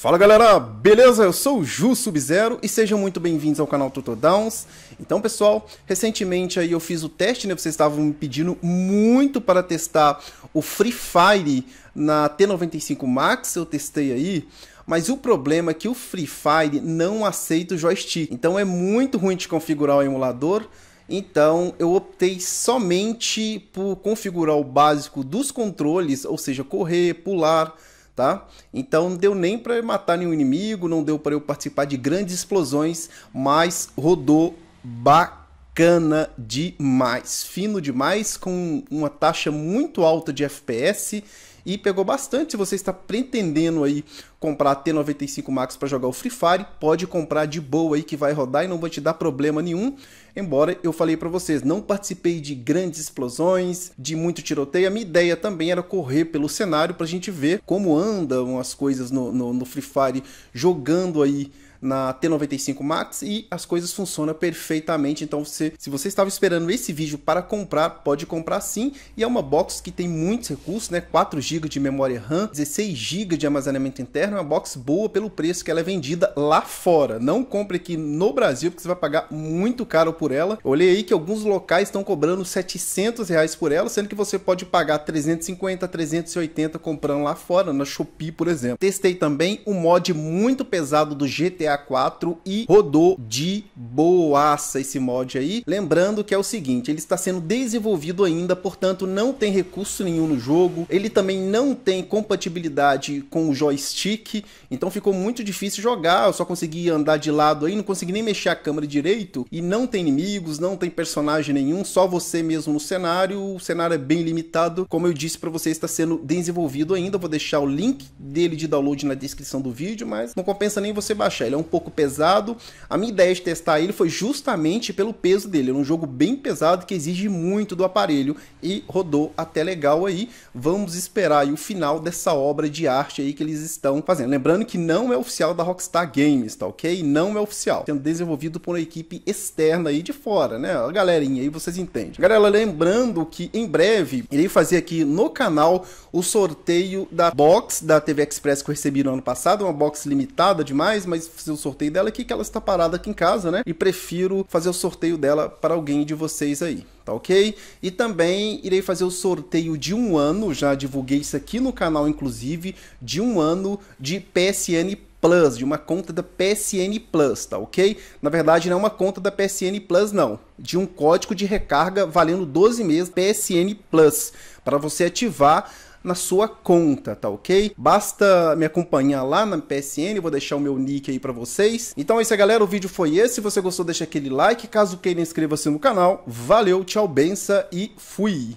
Fala galera, beleza? Eu sou o Ju Sub-Zero e sejam muito bem-vindos ao canal Tutor Então pessoal, recentemente aí eu fiz o teste, né? Vocês estavam me pedindo muito para testar o Free Fire na T95 Max, eu testei aí mas o problema é que o Free Fire não aceita o joystick, então é muito ruim de configurar o emulador. Então eu optei somente por configurar o básico dos controles, ou seja, correr, pular, tá? Então não deu nem para matar nenhum inimigo, não deu para eu participar de grandes explosões, mas rodou bacana demais, fino demais, com uma taxa muito alta de FPS e pegou bastante. Se você está pretendendo aí comprar a T95 Max para jogar o Free Fire, pode comprar de boa aí que vai rodar e não vai te dar problema nenhum. Embora eu falei para vocês, não participei de grandes explosões, de muito tiroteio. A minha ideia também era correr pelo cenário para a gente ver como andam as coisas no, no, no Free Fire jogando aí na T95 Max e as coisas funcionam perfeitamente. Então, você, se você estava esperando esse vídeo para comprar, pode comprar sim. E é uma box que tem muitos recursos, né? 4 GB de memória RAM, 16 GB de armazenamento interno, é uma box boa pelo preço que ela é vendida lá fora. Não compre aqui no Brasil, porque você vai pagar muito caro por ela. Eu olhei aí que alguns locais estão cobrando 700 reais por ela, sendo que você pode pagar 350, 380 comprando lá fora, na Shopee, por exemplo. Testei também um mod muito pesado do GTA CA4 e rodou de boaça esse mod aí. Lembrando que é o seguinte, ele está sendo desenvolvido ainda, portanto não tem recurso nenhum no jogo, ele também não tem compatibilidade com o joystick, então ficou muito difícil jogar, eu só consegui andar de lado aí, não consegui nem mexer a câmera direito, e não tem inimigos, não tem personagem nenhum, só você mesmo no cenário, o cenário é bem limitado, como eu disse para você, está sendo desenvolvido ainda, eu vou deixar o link dele de download na descrição do vídeo, mas não compensa nem você baixar, ele é é um pouco pesado. A minha ideia de testar ele foi justamente pelo peso dele. É um jogo bem pesado que exige muito do aparelho e rodou até legal aí. Vamos esperar aí o final dessa obra de arte aí que eles estão fazendo. Lembrando que não é oficial da Rockstar Games, tá ok? Não é oficial. Sendo desenvolvido por uma equipe externa aí de fora, né? A galerinha aí, vocês entendem. Galera, lembrando que em breve irei fazer aqui no canal o sorteio da box da TV Express que eu recebi no ano passado. Uma box limitada demais, mas fazer o sorteio dela aqui, que ela está parada aqui em casa, né? E prefiro fazer o sorteio dela para alguém de vocês aí tá ok? E também irei fazer o sorteio de um ano, já divulguei isso aqui no canal, inclusive, de um ano de PSN Plus, de uma conta da PSN Plus, tá ok? Na verdade, não é uma conta da PSN Plus, não. De um código de recarga valendo 12 meses PSN Plus, para você ativar na sua conta, tá ok? Basta me acompanhar lá na PSN, vou deixar o meu nick aí para vocês. Então é isso aí, galera, o vídeo foi esse. Se você gostou, deixa aquele like. Caso queira, inscreva-se no canal. Valeu, tchau, benção e fui!